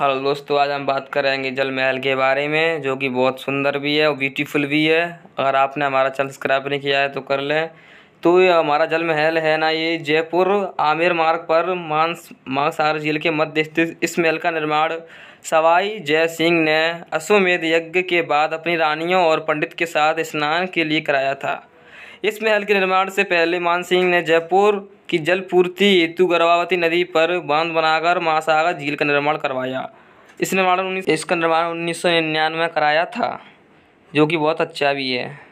hello दोस्तों तो आज हम बात करेंगे जल महल के बारे में जो कि बहुत सुंदर भी है और ब्यूटीफुल भी है अगर आपने हमारा चैनल सब्सक्राइब नहीं किया है तो कर लें तो ये हमारा जल महल है ना ये जयपुर आमिर मार्ग पर मानस मानसार झील के मध्य स्थित इस महल का निर्माण सवाई जय सिंह ने अश्वमेध यज्ञ के बाद अपनी रानियों और पंडित के साथ स्नान के लिए कराया था इस महल के निर्माण से पहले मान सिंह ने जयपुर की जल पूर्ति हेतु गर्भावती नदी पर बांध बनाकर महासागर झील का निर्माण करवाया इस निर्माण उन्नीस इसका निर्माण उन्नीस सौ निन्यानवे में कराया था जो कि बहुत अच्छा भी है